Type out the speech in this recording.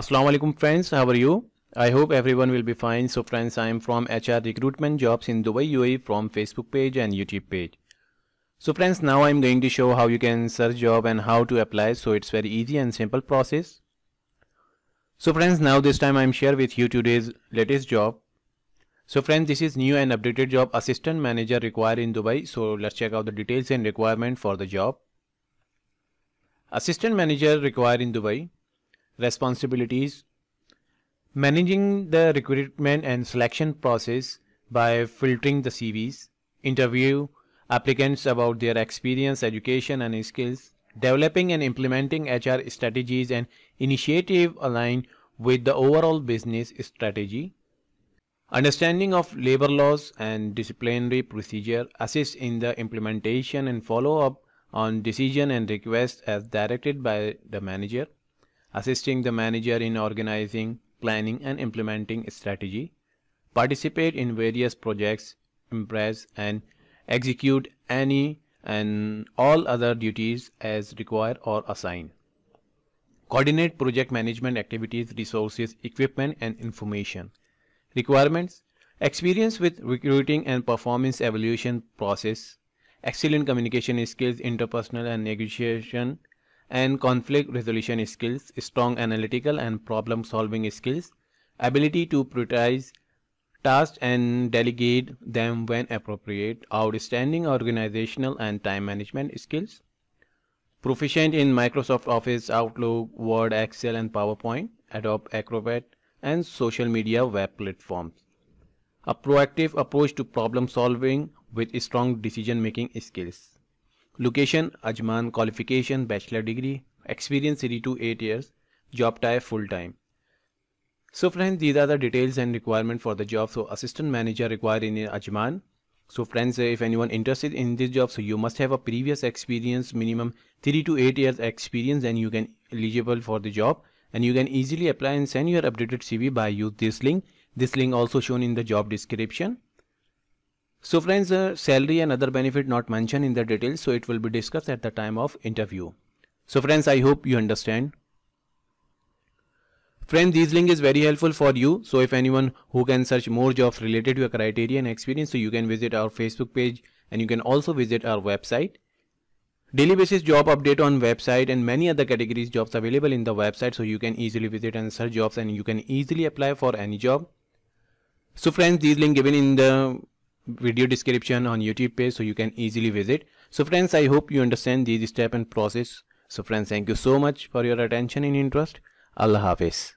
Assalamu alaikum friends, how are you? I hope everyone will be fine. So friends, I am from HR Recruitment Jobs in Dubai UAE from Facebook page and YouTube page. So friends, now I am going to show how you can search job and how to apply. So it's very easy and simple process. So friends, now this time I am share with you today's latest job. So friends, this is new and updated job assistant manager required in Dubai. So let's check out the details and requirement for the job. Assistant manager required in Dubai responsibilities, managing the recruitment and selection process by filtering the CVs, interview applicants about their experience, education and skills, developing and implementing HR strategies and initiative aligned with the overall business strategy, understanding of labor laws and disciplinary procedure, assist in the implementation and follow up on decision and request as directed by the manager, assisting the manager in organizing, planning and implementing strategy, participate in various projects, impress and execute any and all other duties as required or assigned. Coordinate project management activities, resources, equipment and information. Requirements Experience with recruiting and performance evaluation process, excellent communication skills, interpersonal and negotiation and conflict resolution skills, strong analytical and problem solving skills, ability to prioritize tasks and delegate them when appropriate, outstanding organizational and time management skills, proficient in Microsoft Office, Outlook, Word, Excel and PowerPoint, Adobe Acrobat and social media web platforms. A proactive approach to problem solving with strong decision making skills. Location Ajman qualification bachelor degree experience 3 to 8 years job type full time. So friends these are the details and requirement for the job so assistant manager required in Ajman. So friends if anyone interested in this job so you must have a previous experience minimum 3 to 8 years experience and you can eligible for the job and you can easily apply and send your updated CV by use this link. This link also shown in the job description. So friends, uh, salary and other benefit not mentioned in the details, so it will be discussed at the time of interview. So friends, I hope you understand. Friends, this link is very helpful for you. So if anyone who can search more jobs related to your criteria and experience, so you can visit our Facebook page and you can also visit our website. Daily basis job update on website and many other categories jobs available in the website so you can easily visit and search jobs and you can easily apply for any job. So friends, this link given in the video description on YouTube page so you can easily visit. So friends, I hope you understand these step and process. So friends, thank you so much for your attention and interest. Allah Hafiz.